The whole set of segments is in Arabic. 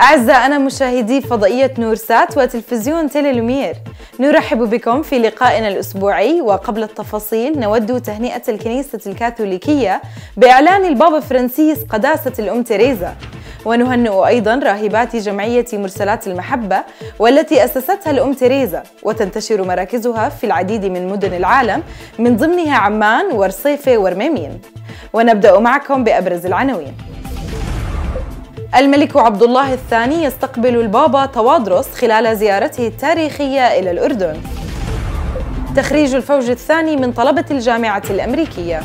أعزائنا مشاهدي فضائية نورسات وتلفزيون تيلي لومير نرحب بكم في لقائنا الأسبوعي وقبل التفاصيل نود تهنئة الكنيسة الكاثوليكية بإعلان البابا فرانسيس قداسة الأم تيريزا ونهنئ أيضا راهبات جمعية مرسلات المحبة والتي أسستها الأم تيريزا وتنتشر مراكزها في العديد من مدن العالم من ضمنها عمان ورصيفة ورميمين ونبدأ معكم بأبرز العناوين الملك عبد الله الثاني يستقبل البابا طوادرس خلال زيارته التاريخية إلى الأردن تخريج الفوج الثاني من طلبة الجامعة الأمريكية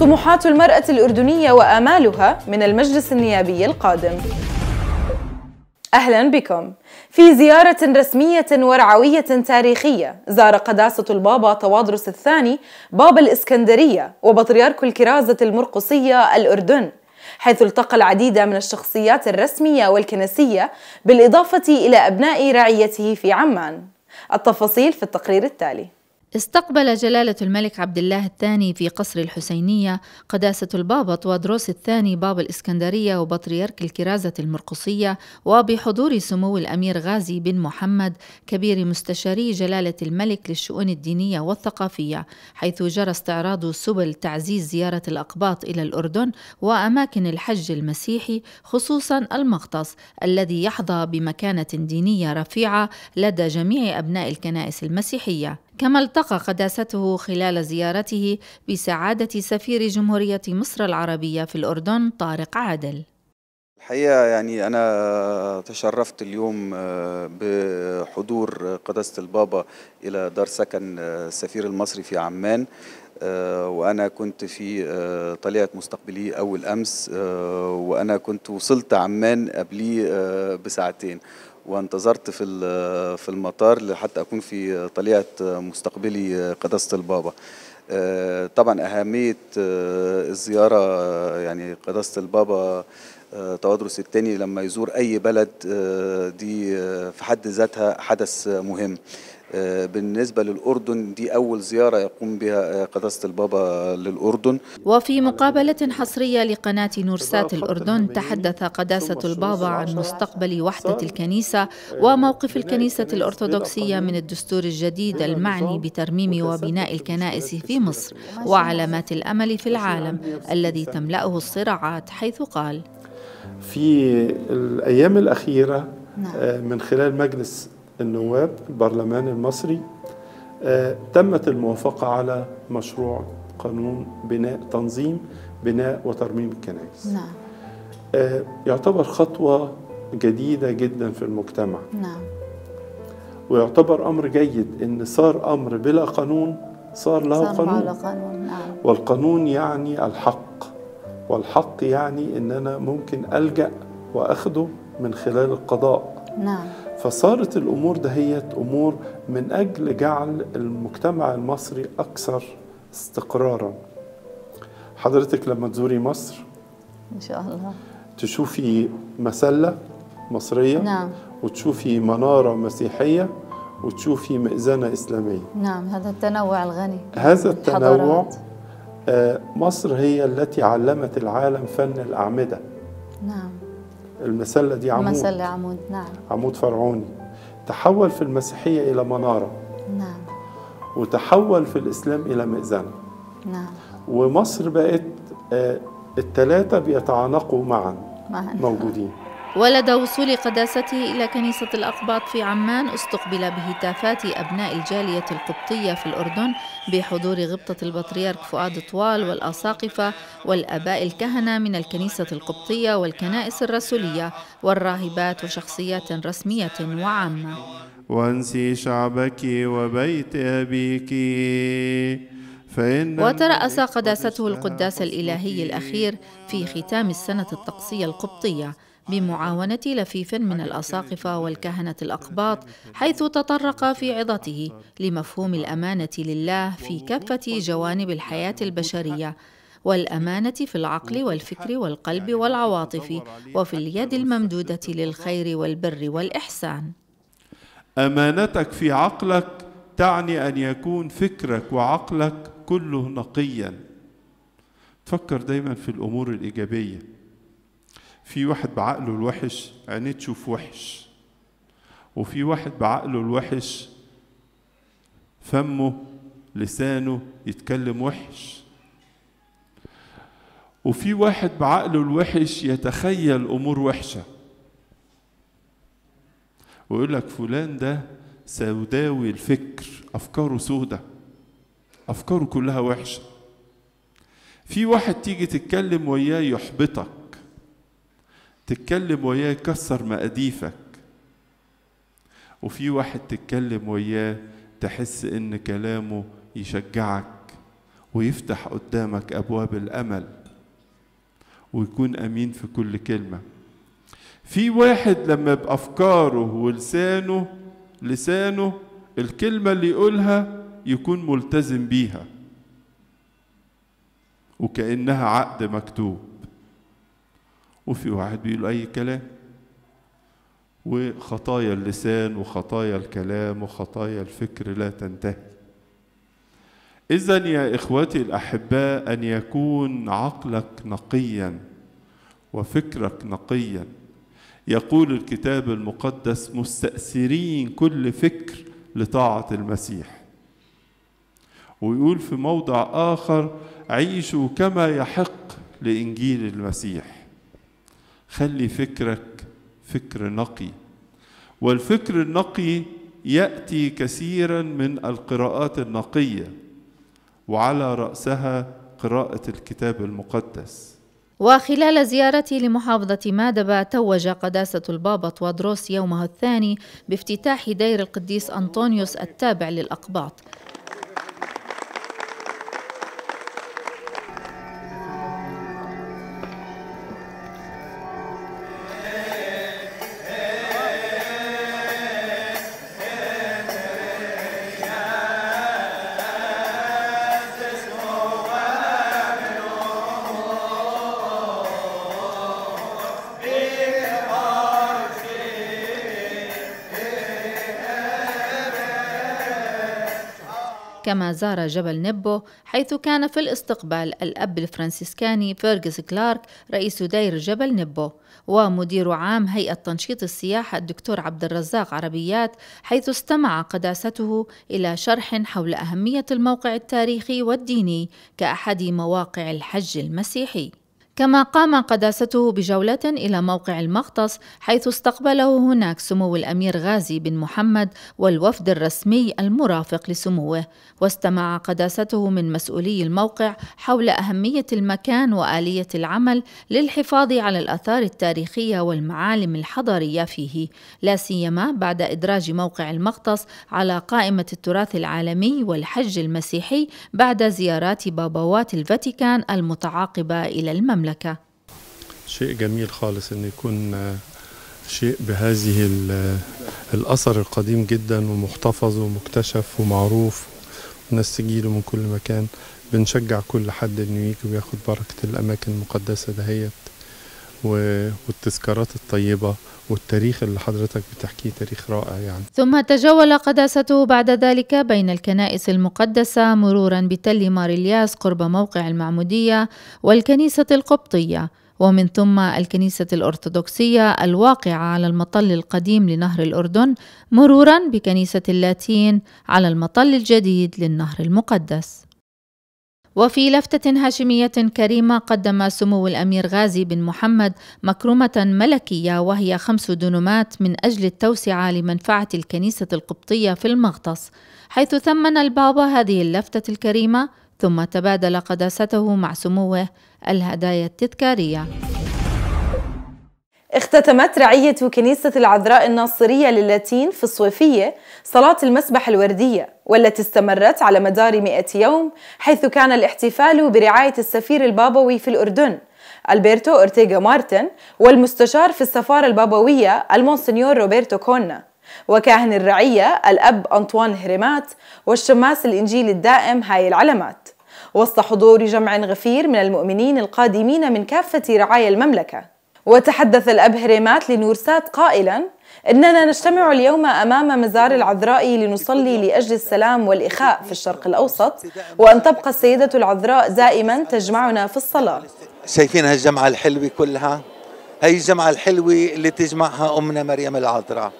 طموحات المرأة الأردنية وآمالها من المجلس النيابي القادم أهلا بكم في زيارة رسمية ورعوية تاريخية زار قداسة البابا طوادرس الثاني بابا الإسكندرية وبطريرك الكرازة المرقصية الأردن حيث التقى العديد من الشخصيات الرسمية والكنسية بالإضافة إلى أبناء رعيته في عمان التفاصيل في التقرير التالي استقبل جلالة الملك عبد الله الثاني في قصر الحسينية قداسة البابا طوادروس الثاني باب الإسكندرية وبطريرك الكرازة المرقصية وبحضور سمو الأمير غازي بن محمد كبير مستشاري جلالة الملك للشؤون الدينية والثقافية حيث جرى استعراض سبل تعزيز زيارة الأقباط إلى الأردن وأماكن الحج المسيحي خصوصا المغطس الذي يحظى بمكانة دينية رفيعة لدى جميع أبناء الكنائس المسيحية كما التقى قداسته خلال زيارته بسعادة سفير جمهورية مصر العربية في الأردن طارق عادل الحقيقة يعني أنا تشرفت اليوم آه، بحضور قداسة البابا إلى دار سكن آه، السفير المصري في عمان آه، وأنا كنت في طليعة مستقبلي أول أمس وأنا كنت وصلت عمان قبليه بساعتين وانتظرت في في المطار لحتى اكون في طليعه مستقبلي قداسه البابا آه، طبعا اهميه آه، الزياره آه، يعني قداسه البابا توادرس الثاني لما يزور اي بلد دي في حد ذاتها حدث مهم آه، بالنسبة للأردن دي أول زيارة يقوم بها آه، قداسة البابا للأردن وفي مقابلة حصرية لقناة نورسات الأردن تحدث قداسة البابا عن مستقبل وحدة الكنيسة وموقف الكنيسة الأرثوذكسية من الدستور الجديد المعني بترميم وبناء الكنائس في مصر وعلامات الأمل في العالم الذي تملأه الصراعات حيث قال في الأيام الأخيرة نعم. آه، من خلال مجلس النواب البرلمان المصري آه، تمت الموافقة على مشروع قانون بناء تنظيم بناء وترميم الكنائس نعم. آه، يعتبر خطوة جديدة جدا في المجتمع نعم. ويعتبر أمر جيد إن صار أمر بلا قانون صار له صار قانون, قانون. نعم. والقانون يعني الحق والحق يعني إن أنا ممكن ألجأ وأخده من خلال القضاء نعم فصارت الامور دهيت امور من اجل جعل المجتمع المصري اكثر استقرارا حضرتك لما تزوري مصر ان شاء الله تشوفي مسله مصريه نعم وتشوفي مناره مسيحيه وتشوفي مئذنه اسلاميه نعم هذا التنوع الغني هذا التنوع آه، مصر هي التي علمت العالم فن الاعمده نعم المسلة دي عمود مسلة عمود نعم عمود فرعوني تحول في المسيحية إلى منارة نعم وتحول في الإسلام إلى مئذنة نعم ومصر بقت آه، التلاتة بيتعانقوا معا معا موجودين ولدى وصول قداسته إلى كنيسة الأقباط في عمان استقبل بهتافات أبناء الجالية القبطية في الأردن بحضور غبطة البطريرك فؤاد طوال والأساقفة والأباء الكهنة من الكنيسة القبطية والكنائس الرسولية والراهبات وشخصيات رسمية وعامة وانسي شعبك وبيت أبيك فإن وترأس قداسته القداس الإلهي الأخير في ختام السنة الطقسية القبطية بمعاونة لفيف من الأساقفة والكهنة الأقباط حيث تطرق في عظته لمفهوم الأمانة لله في كافة جوانب الحياة البشرية والأمانة في العقل والفكر والقلب والعواطف وفي اليد الممدودة للخير والبر والإحسان أمانتك في عقلك تعني أن يكون فكرك وعقلك كله نقيا فكر دايما في الأمور الإيجابية في واحد بعقله الوحش عينيه تشوف وحش وفي واحد بعقله الوحش فمه لسانه يتكلم وحش وفي واحد بعقله الوحش يتخيل امور وحشه ويقول لك فلان ده سوداوي الفكر افكاره سودة افكاره كلها وحشه في واحد تيجي تتكلم وياه يحبطك تتكلم وياه يكسر مقاديفك وفي واحد تتكلم وياه تحس ان كلامه يشجعك ويفتح قدامك ابواب الامل ويكون امين في كل كلمه في واحد لما بافكاره ولسانه لسانه الكلمه اللي يقولها يكون ملتزم بيها وكانها عقد مكتوب وفي واحد بيقول أي كلام وخطايا اللسان وخطايا الكلام وخطايا الفكر لا تنتهي إذا يا إخوتي الأحباء أن يكون عقلك نقيا وفكرك نقيا يقول الكتاب المقدس مستأثرين كل فكر لطاعة المسيح ويقول في موضع آخر عيشوا كما يحق لإنجيل المسيح خلي فكرك فكر نقي والفكر النقي ياتي كثيرا من القراءات النقيه وعلى راسها قراءه الكتاب المقدس وخلال زيارتي لمحافظة مادبة توج قداسة البابا طوادروس يومه الثاني بافتتاح دير القديس أنطونيوس التابع للأقباط كما زار جبل نبو حيث كان في الاستقبال الأب الفرنسيسكاني فيرجس كلارك رئيس دير جبل نبو ومدير عام هيئة تنشيط السياحة الدكتور عبد الرزاق عربيات حيث استمع قداسته إلى شرح حول أهمية الموقع التاريخي والديني كأحد مواقع الحج المسيحي كما قام قداسته بجولة إلى موقع المغطس حيث استقبله هناك سمو الأمير غازي بن محمد والوفد الرسمي المرافق لسموه واستمع قداسته من مسؤولي الموقع حول أهمية المكان وآلية العمل للحفاظ على الآثار التاريخية والمعالم الحضارية فيه لا سيما بعد إدراج موقع المغطس على قائمة التراث العالمي والحج المسيحي بعد زيارات بابوات الفاتيكان المتعاقبة إلى المملكة المملكة شيء جميل خالص أن يكون آه، شيء بهذه آه، الأثر القديم جدا ومحتفظ ومكتشف ومعروف وناس تجيله من كل مكان بنشجع كل حد انه يجي وياخد بركة الأماكن المقدسة دهيت والتذكارات الطيبة والتاريخ اللي حضرتك بتحكيه تاريخ رائع يعني ثم تجول قداسته بعد ذلك بين الكنائس المقدسة مرورا بتل مارلياس قرب موقع المعمودية والكنيسة القبطية ومن ثم الكنيسة الأرثوذكسية الواقعة على المطل القديم لنهر الأردن مرورا بكنيسة اللاتين على المطل الجديد للنهر المقدس وفي لفتة هاشمية كريمة قدم سمو الأمير غازي بن محمد مكرمة ملكية وهي خمس دنومات من أجل التوسعة لمنفعة الكنيسة القبطية في المغطس حيث ثمن البابا هذه اللفتة الكريمة ثم تبادل قداسته مع سموه الهدايا التذكاريه اختتمت رعية كنيسة العذراء الناصرية للاتين في الصوفية صلاة المسبح الوردية والتي استمرت على مدار 100 يوم حيث كان الاحتفال برعاية السفير البابوي في الأردن ألبرتو أورتيغا مارتن والمستشار في السفارة البابوية المونسنيور روبرتو كونا وكاهن الرعية الأب أنطوان هريمات والشماس الإنجيلي الدائم هاي العلمات وسط حضور جمع غفير من المؤمنين القادمين من كافة رعايا المملكة وتحدث الأبهريمات لنورسات قائلا إننا نجتمع اليوم أمام مزار العذراء لنصلي لأجل السلام والإخاء في الشرق الأوسط وأن تبقى السيدة العذراء دائما تجمعنا في الصلاة شايفين هالجمعة الحلوة كلها هي الجمعة الحلوة اللي تجمعها أمنا مريم العذراء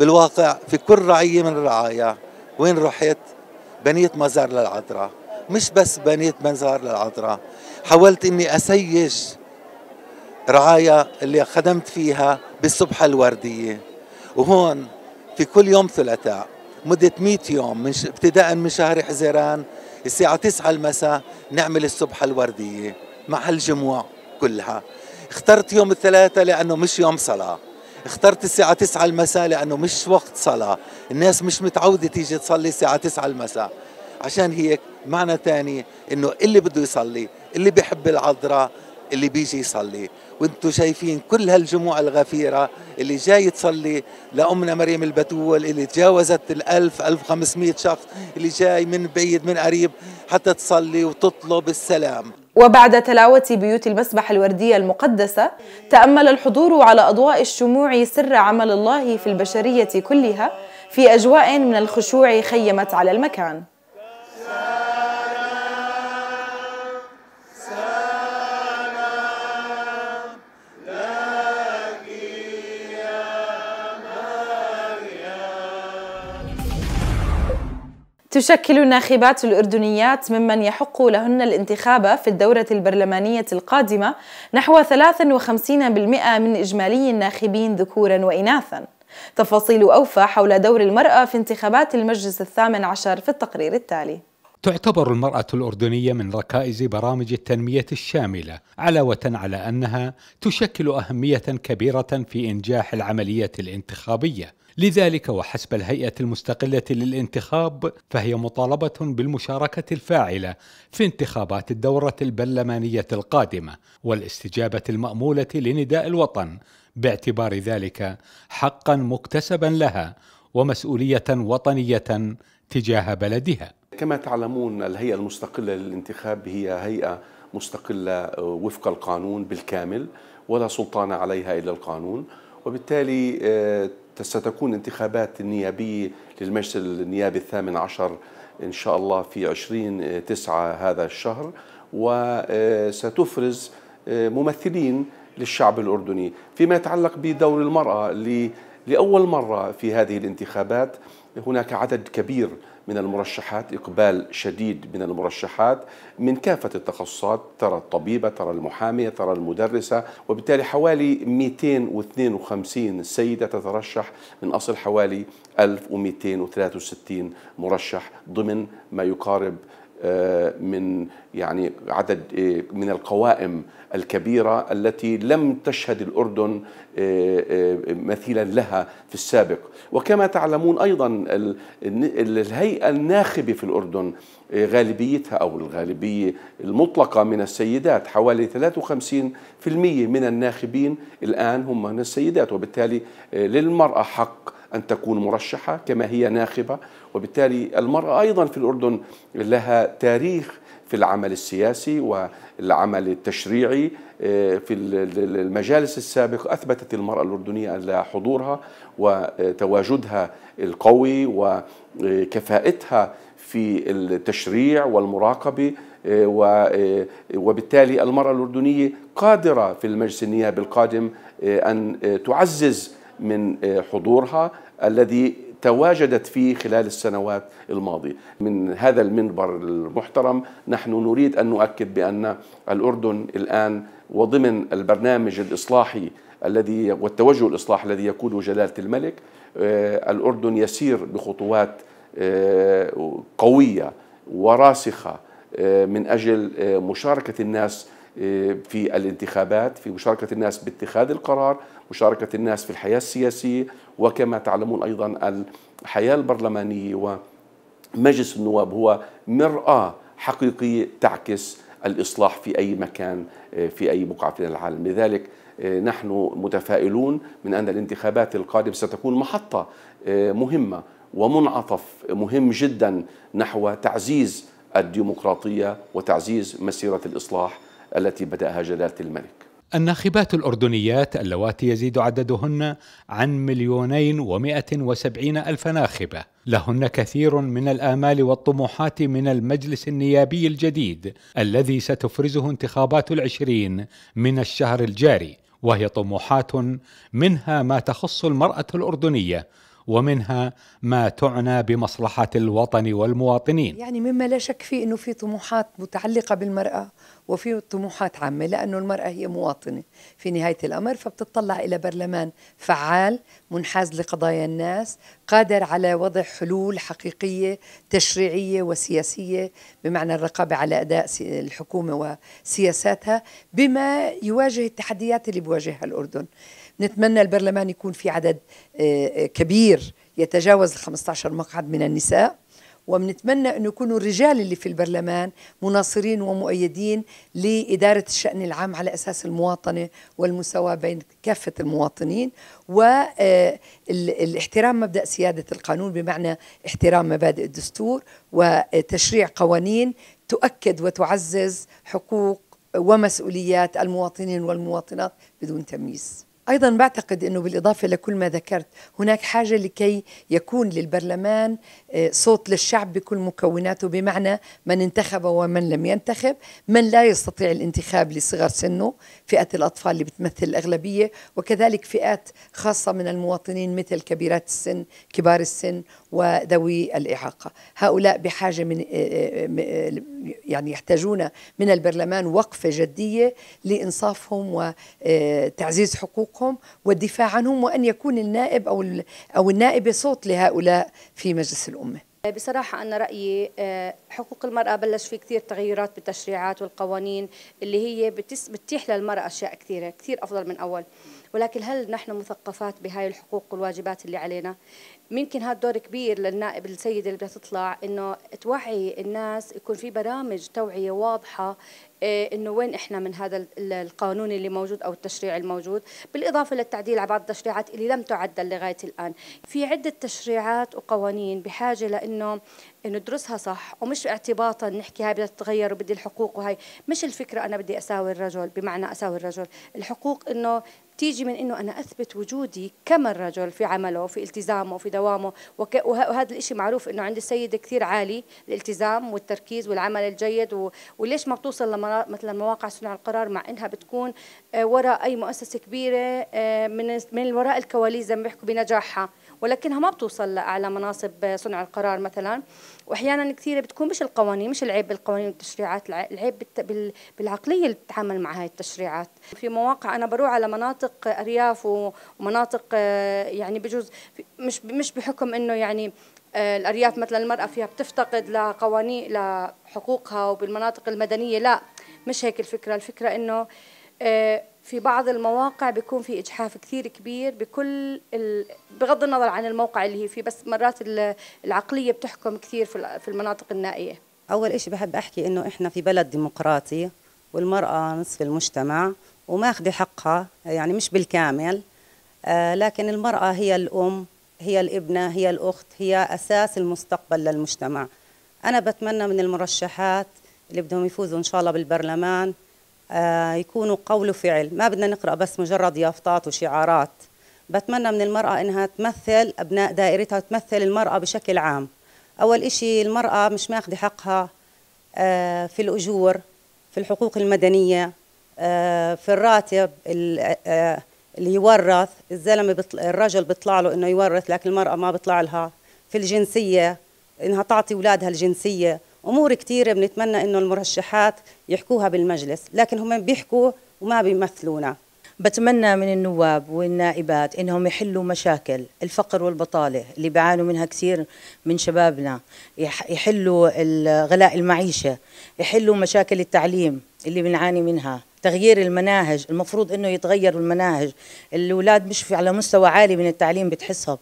بالواقع في كل رعية من الرعايا وين رحت بنيت مزار للعذراء مش بس بنيت مزار للعذراء حاولت اني اسيج رعاية اللي خدمت فيها بالسبحة الوردية وهون في كل يوم ثلاثاء مدة 100 يوم من ابتداء من شهر حزيران الساعة 9 المساء نعمل السبحة الوردية مع الجموع كلها اخترت يوم الثلاثاء لأنه مش يوم صلاة اخترت الساعة 9 المساء لأنه مش وقت صلاة الناس مش متعودة تيجي تصلي الساعة 9 المساء عشان هيك معنى ثاني انه اللي بده يصلي اللي بيحب العذراء اللي بيجي يصلي وانتم شايفين كل هالجموع الغفيرة اللي جاي تصلي لأمنا مريم البتول اللي تجاوزت الألف ألف 1500 شخص اللي جاي من بعيد من قريب حتى تصلي وتطلب السلام وبعد تلاوة بيوت المسبح الوردية المقدسة تأمل الحضور على أضواء الشموع سر عمل الله في البشرية كلها في أجواء من الخشوع خيمت على المكان تشكل الناخبات الأردنيات ممن يحق لهن الانتخاب في الدورة البرلمانية القادمة نحو 53% من إجمالي الناخبين ذكورا وإناثا تفاصيل أوفى حول دور المرأة في انتخابات المجلس الثامن عشر في التقرير التالي تعتبر المرأة الأردنية من ركائز برامج التنمية الشاملة علاوة على أنها تشكل أهمية كبيرة في إنجاح العملية الانتخابية لذلك وحسب الهيئة المستقلة للانتخاب فهي مطالبة بالمشاركة الفاعلة في انتخابات الدورة البرلمانية القادمة والاستجابة المأمولة لنداء الوطن باعتبار ذلك حقا مكتسبا لها ومسؤولية وطنية تجاه بلدها. كما تعلمون الهيئة المستقلة للانتخاب هي هيئة مستقلة وفق القانون بالكامل ولا سلطان عليها إلا القانون وبالتالي آه، ستكون انتخابات نيابية للمجلس النيابي الثامن عشر إن شاء الله في عشرين تسعة هذا الشهر وستفرز آه، ممثلين للشعب الأردني فيما يتعلق بدور المرأة لأول مرة في هذه الانتخابات هناك عدد كبير من المرشحات إقبال شديد من المرشحات من كافة التخصصات ترى الطبيبة ترى المحامية ترى المدرسة وبالتالي حوالي 252 سيدة تترشح من أصل حوالي 1263 مرشح ضمن ما يقارب آه، من يعني عدد آه، من القوائم الكبيرة التي لم تشهد الأردن آه، مثيلا لها في السابق وكما تعلمون أيضا الهيئة الناخبة في الأردن غالبيتها أو الغالبية المطلقة من السيدات حوالي 53% من الناخبين الآن هم من السيدات وبالتالي للمرأة حق أن تكون مرشحة كما هي ناخبة وبالتالي المرأة أيضا في الأردن لها تاريخ في العمل السياسي والعمل التشريعي آه، في المجالس السابق أثبتت المرأة الأردنية على حضورها وتواجدها القوي وكفاءتها في التشريع والمراقبة آه، آه، وبالتالي المرأة الأردنية قادرة في المجلس النيابي القادم أن تعزز من حضورها الذي تواجدت فيه خلال السنوات الماضية من هذا المنبر المحترم نحن نريد أن نؤكد بأن الأردن الآن وضمن البرنامج الإصلاحي الذي والتوجه الإصلاح الذي يقوده جلالة الملك آه، الأردن يسير بخطوات آه، قوية وراسخة آه، من أجل مشاركة الناس في الانتخابات في مشاركة الناس باتخاذ القرار مشاركة الناس في الحياة السياسية وكما تعلمون أيضا الحياة البرلمانية ومجلس النواب هو مرآة حقيقية تعكس الإصلاح في أي مكان آه، في أي بقعة من العالم لذلك آه، نحن متفائلون من أن الانتخابات القادمة ستكون محطة آه، مهمة ومنعطف مهم جدا نحو تعزيز الديمقراطية وتعزيز مسيرة الإصلاح التي بدأها جلالة الملك الناخبات الأردنيات اللواتي يزيد عددهن عن مليونين ومائة وسبعين ألف ناخبة لهن كثير من الآمال والطموحات من المجلس النيابي الجديد الذي ستفرزه انتخابات العشرين من الشهر الجاري وهي طموحات منها ما تخص المرأة الأردنية ومنها ما تعنى بمصلحة الوطن والمواطنين يعني مما لا شك فيه أنه في طموحات متعلقة بالمرأة وفي طموحات عامة لأنه المرأة هي مواطنة في نهاية الأمر فبتطلع إلى برلمان فعال منحاز لقضايا الناس قادر على وضع حلول حقيقية تشريعية وسياسية بمعنى الرقابة على أداء الحكومة وسياساتها بما يواجه التحديات اللي بواجهها الأردن نتمنى البرلمان يكون في عدد آه، آه، كبير يتجاوز ال 15 مقعد من النساء ونتمنى أن يكونوا الرجال اللي في البرلمان مناصرين ومؤيدين لإدارة الشأن العام على أساس المواطنة والمساواة بين كافة المواطنين والاحترام آه، مبدأ سيادة القانون بمعنى احترام مبادئ الدستور وتشريع قوانين تؤكد وتعزز حقوق ومسؤوليات المواطنين والمواطنات بدون تمييز ايضا بعتقد انه بالاضافه لكل ما ذكرت هناك حاجه لكي يكون للبرلمان آه، صوت للشعب بكل مكوناته بمعنى من انتخب ومن لم ينتخب، من لا يستطيع الانتخاب لصغر سنه، فئه الاطفال اللي بتمثل الاغلبيه وكذلك فئات خاصه من المواطنين مثل كبيرات السن، كبار السن وذوي الإعاقة هؤلاء بحاجة من آه، آه، يعني يحتاجون من البرلمان وقفة جدية لإنصافهم وتعزيز حقوقهم والدفاع عنهم وأن يكون النائب أو أو النائبة صوت لهؤلاء في مجلس الأمة بصراحة أنا رأيي آه، حقوق المرأة بلش في كثير تغيرات بالتشريعات والقوانين اللي هي بتتيح للمرأة أشياء كثيرة كثير أفضل من أول ولكن هل نحن مثقفات بهاي الحقوق والواجبات اللي علينا ممكن هذا دور كبير للنائب السيد اللي بدها تطلع انه توعي الناس يكون في برامج توعيه واضحه إيه، انه وين احنا من هذا القانون اللي موجود او التشريع الموجود بالاضافه للتعديل على بعض التشريعات اللي لم تعدل لغايه الان في عده تشريعات وقوانين بحاجه لانه انه ندرسها صح ومش اعتباطا نحكي هاي بدها تتغير وبدي الحقوق وهي مش الفكره انا بدي اساوي الرجل بمعنى اساوي الرجل الحقوق انه تيجي من انه انا اثبت وجودي كما الرجل في عمله في التزامه في دوامه وك... وهذا الشيء معروف انه عند السيده كثير عالي الالتزام والتركيز والعمل الجيد و... وليش ما بتوصل لما... مثلا مواقع صنع القرار مع انها بتكون آه، وراء اي مؤسسه كبيره آه، من من وراء الكواليس زي ما بيحكوا بنجاحها ولكنها ما بتوصل لاعلى مناصب صنع القرار مثلا واحيانا كثيره بتكون مش القوانين مش العيب بالقوانين والتشريعات العيب بالعقليه اللي بتتعامل مع هاي التشريعات في مواقع انا بروح على مناطق ارياف ومناطق يعني بجوز مش مش بحكم انه يعني آه، الارياف مثلا المراه فيها بتفتقد لقوانين لحقوقها وبالمناطق المدنيه لا مش هيك الفكره الفكره انه آه، في بعض المواقع بيكون في اجحاف كثير كبير بكل ال... بغض النظر عن الموقع اللي هي فيه بس مرات العقليه بتحكم كثير في المناطق النائيه اول شيء بحب احكي انه احنا في بلد ديمقراطي والمراه نصف المجتمع وماخذه حقها يعني مش بالكامل آه، لكن المراه هي الام هي الابنه هي الاخت هي اساس المستقبل للمجتمع انا بتمنى من المرشحات اللي بدهم يفوزوا ان شاء الله بالبرلمان آه، يكونوا قول وفعل ما بدنا نقرأ بس مجرد يافطات وشعارات بتمنى من المرأة إنها تمثل أبناء دائرتها تمثل المرأة بشكل عام أول إشي المرأة مش ماخذة حقها آه، في الأجور في الحقوق المدنية آه، في الراتب اللي يورث الزلمة الرجل بيطلع له إنه يورث لكن المرأة ما بيطلع لها في الجنسية إنها تعطي أولادها الجنسية امور كثيره بنتمنى انه المرشحات يحكوها بالمجلس لكن هم بيحكوا وما بيمثلونا بتمنى من النواب والنائبات انهم يحلوا مشاكل الفقر والبطاله اللي بيعانوا منها كثير من شبابنا يحلوا غلاء المعيشه يحلوا مشاكل التعليم اللي بنعاني منها تغيير المناهج المفروض انه يتغير المناهج الاولاد مش على مستوى عالي من التعليم بتحسها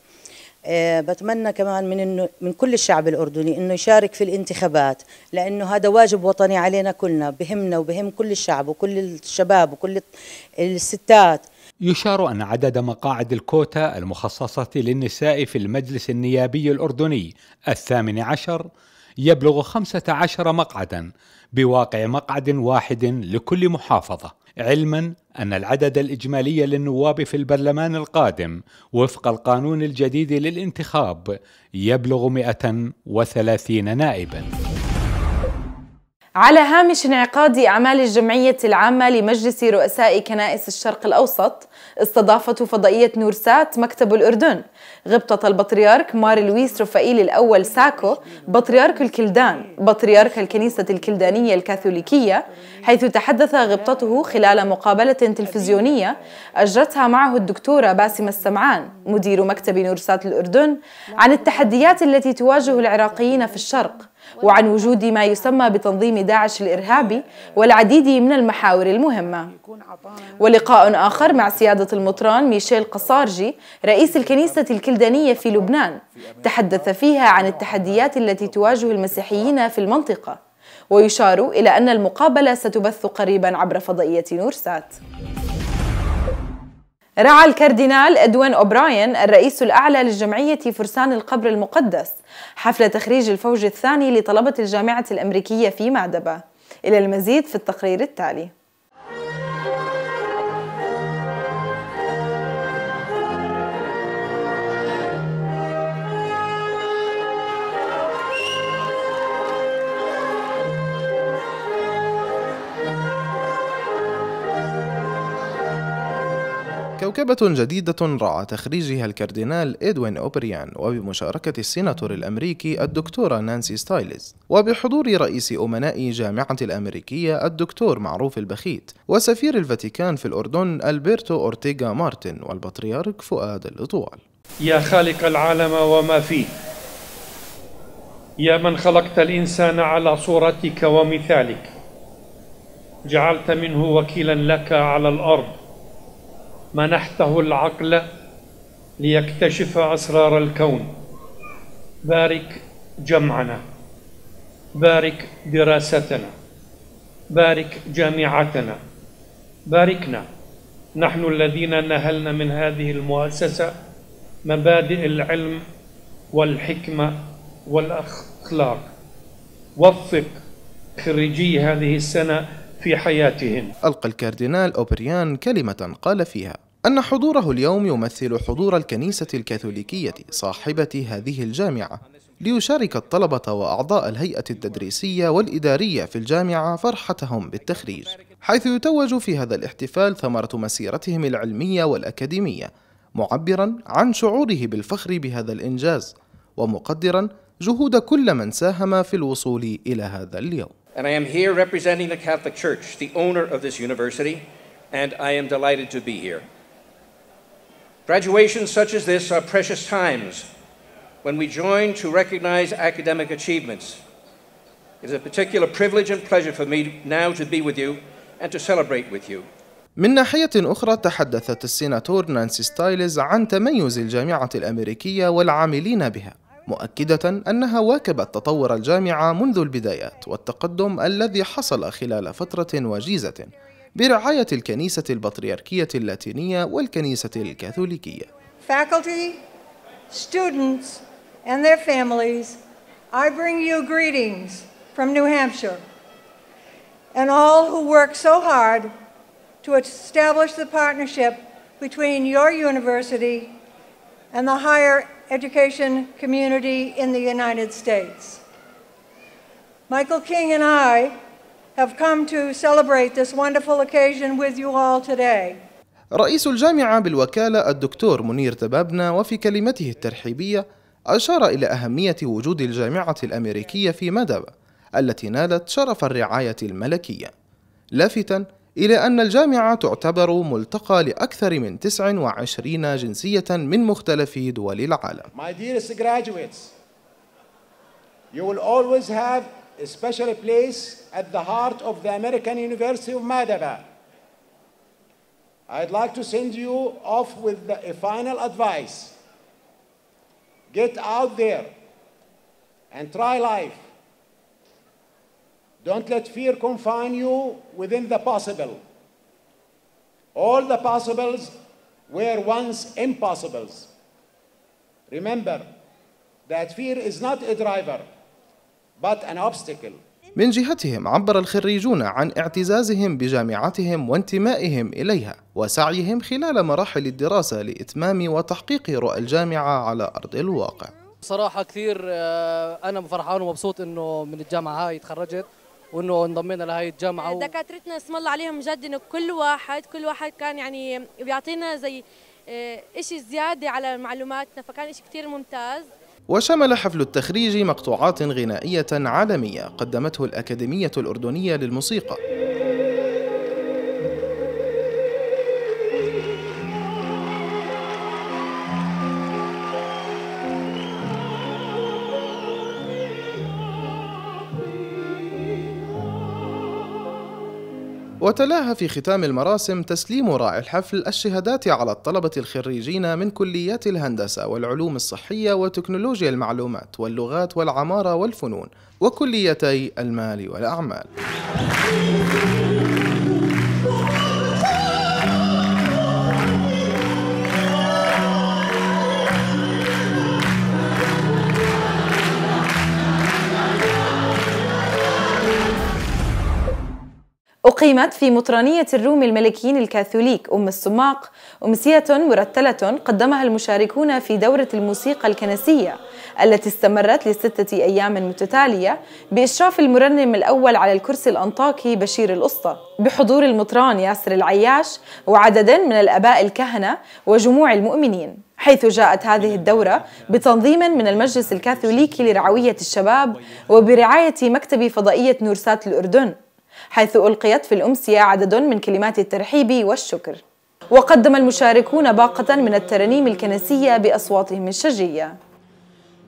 آه، بتمنى كمان من انه من كل الشعب الاردني انه يشارك في الانتخابات لانه هذا واجب وطني علينا كلنا بهمنا وبهم كل الشعب وكل الشباب وكل الستات يشار أن عدد مقاعد الكوتا المخصصة للنساء في المجلس النيابي الأردني الثامن عشر يبلغ 15 مقعدا بواقع مقعد واحد لكل محافظة علما أن العدد الإجمالي للنواب في البرلمان القادم وفق القانون الجديد للانتخاب يبلغ 130 نائبا على هامش انعقاد أعمال الجمعية العامة لمجلس رؤساء كنائس الشرق الأوسط استضافته فضائية نورسات مكتب الأردن غبطة البطريرك مار لويس رفائيل الأول ساكو بطريرك الكلدان بطريرك الكنيسة الكلدانية الكاثوليكية حيث تحدث غبطته خلال مقابلة تلفزيونية أجرتها معه الدكتورة باسمة السمعان مدير مكتب نورسات الأردن عن التحديات التي تواجه العراقيين في الشرق وعن وجود ما يسمى بتنظيم داعش الإرهابي والعديد من المحاور المهمة ولقاء آخر مع سيادة المطران ميشيل قصارجي رئيس الكنيسة الكلدانية في لبنان تحدث فيها عن التحديات التي تواجه المسيحيين في المنطقة ويشار إلى أن المقابلة ستبث قريبا عبر فضائية نورسات رعى الكاردينال ادوين اوبراين الرئيس الاعلى لجمعيه فرسان القبر المقدس حفل تخريج الفوج الثاني لطلبه الجامعه الامريكيه في معدبه الى المزيد في التقرير التالي كوكبة جديدة رعى تخريجها الكاردينال إدوين أوبريان وبمشاركة السيناتور الأمريكي الدكتورة نانسي ستايلز وبحضور رئيس أمناء جامعة الأمريكية الدكتور معروف البخيت وسفير الفاتيكان في الأردن ألبرتو أورتيغا مارتن والبطريرك فؤاد الإطوال يا خالق العالم وما فيه يا من خلقت الإنسان على صورتك ومثالك جعلت منه وكيلا لك على الأرض منحته العقل ليكتشف أسرار الكون بارك جمعنا بارك دراستنا بارك جامعتنا باركنا نحن الذين نهلنا من هذه المؤسسة مبادئ العلم والحكمة والأخلاق وفق خريجي هذه السنة في حياتهم ألقى الكاردينال أوبريان كلمة قال فيها أن حضوره اليوم يمثل حضور الكنيسة الكاثوليكية صاحبة هذه الجامعة ليشارك الطلبة وأعضاء الهيئة التدريسية والإدارية في الجامعة فرحتهم بالتخريج حيث يتوج في هذا الاحتفال ثمرة مسيرتهم العلمية والأكاديمية معبرا عن شعوره بالفخر بهذا الإنجاز ومقدرا جهود كل من ساهم في الوصول إلى هذا اليوم and I am here representing the Catholic Church, the owner of this university, and I am delighted to be here. Graduations such as this are precious times when we join to recognize academic achievements. It is a particular privilege and pleasure for me now to be with you and to celebrate with you. من ناحية أخرى تحدثت السيناتور نانسي ستايلز عن تميز الجامعة الأمريكية والعاملين بها مؤكدة أنها واكبت تطور الجامعة منذ البدايات والتقدم الذي حصل خلال فترة وجيزة برعاية الكنيسة البطريركية اللاتينية والكنيسة الكاثوليكية. Faculty, students and their families, I bring you greetings from New Hampshire and all who work so hard to establish the partnership between your university and the higher education community in the United States. Michael King and I have come to celebrate this wonderful occasion with you all today. رئيس الجامعة بالوكالة الدكتور منير تبابنا وفي كلمته الترحيبية أشار إلى أهمية وجود الجامعة الأمريكية في مدبة التي نالت شرف الرعاية الملكية لافتا إلى أن الجامعة تعتبر ملتقى لأكثر من 29 جنسية من مختلف دول العالم. My dearest graduates, you will always have a special place at the heart of the American University of Madaba. I'd like to send you off with a final advice. Get out there and try life. Don't let fear confine you within the possible. All the possibles were once impossibles. Remember that fear is not a driver, but an obstacle. من جهتهم عبر الخريجون عن اعتزازهم بجامعتهم وانتمائهم إليها وسعيهم خلال مراحل الدراسة لإتمام وتحقيق رؤى الجامعة على أرض الواقع صراحة كثير آه، أنا فرحان ومبسوط أنه من الجامعة هاي تخرجت وانه انضمينا لهي الجامعه و... دكاترتنا اسم الله عليهم جد انه كل واحد كل واحد كان يعني بيعطينا زي آه، شيء زياده على معلوماتنا فكان شيء كثير ممتاز وشمل حفل التخريج مقطوعات غنائيه عالميه قدمته الاكاديميه الاردنيه للموسيقى وتلاها في ختام المراسم تسليم راعي الحفل الشهادات على الطلبة الخريجين من كليات الهندسة والعلوم الصحية وتكنولوجيا المعلومات واللغات والعمارة والفنون وكليتي المال والأعمال أقيمت في مطرانية الروم الملكيين الكاثوليك أم السماق أمسية مرتلة قدمها المشاركون في دورة الموسيقى الكنسية التي استمرت لستة أيام متتالية بإشراف المرنم الأول على الكرسي الأنطاكي بشير الأسطى بحضور المطران ياسر العياش وعدد من الأباء الكهنة وجموع المؤمنين حيث جاءت هذه الدورة بتنظيم من المجلس الكاثوليكي لرعوية الشباب وبرعاية مكتب فضائية نورسات الأردن حيث ألقيت في الأمسية عدد من كلمات الترحيب والشكر وقدم المشاركون باقة من الترانيم الكنسية بأصواتهم الشجية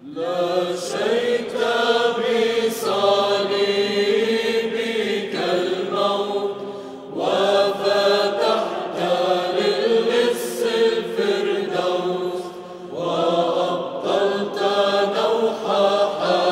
لا شيء Oh.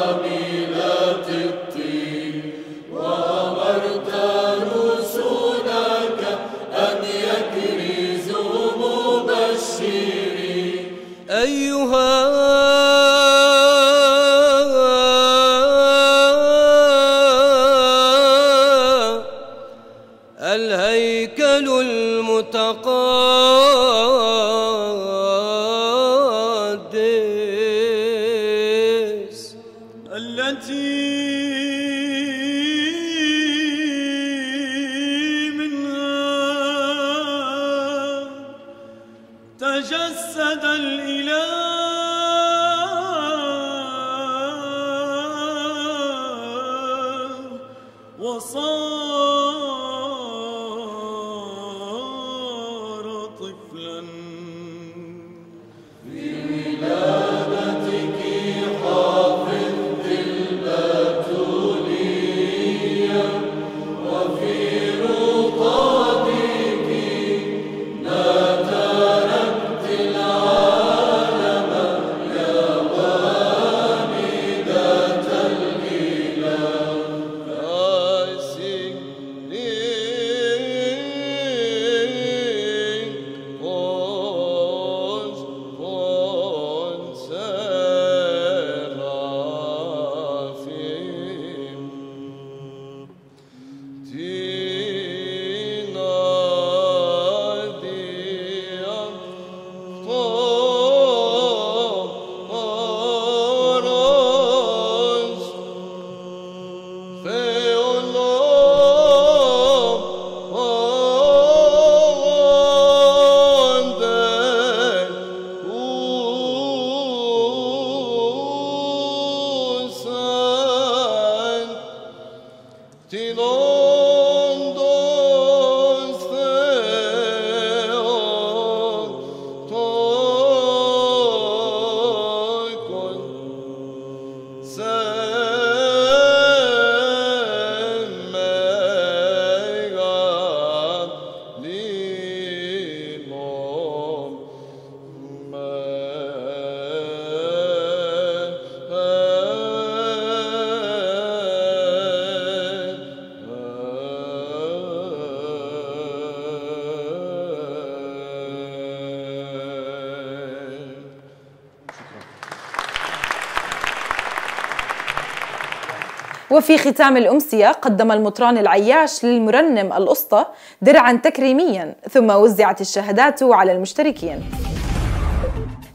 وفي ختام الأمسية قدم المطران العياش للمرنم الأسطى درعا تكريميا ثم وزعت الشهادات على المشتركين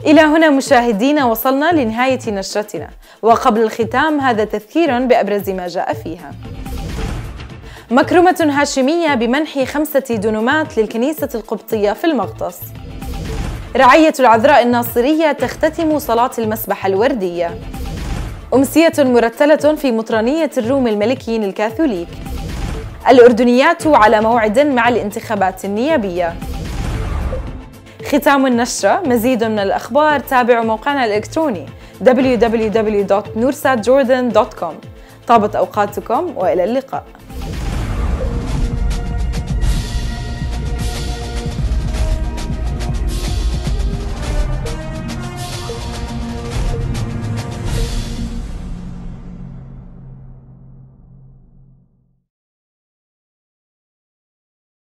إلى هنا مشاهدينا وصلنا لنهاية نشرتنا وقبل الختام هذا تذكير بأبرز ما جاء فيها مكرمة هاشمية بمنح خمسة دنومات للكنيسة القبطية في المغطس رعية العذراء الناصرية تختتم صلاة المسبح الوردية أمسية مرتلة في مطرانية الروم الملكيين الكاثوليك الأردنيات على موعد مع الانتخابات النيابية ختام النشرة مزيد من الأخبار تابعوا موقعنا الإلكتروني www.nursatjordan.com طابت أوقاتكم وإلى اللقاء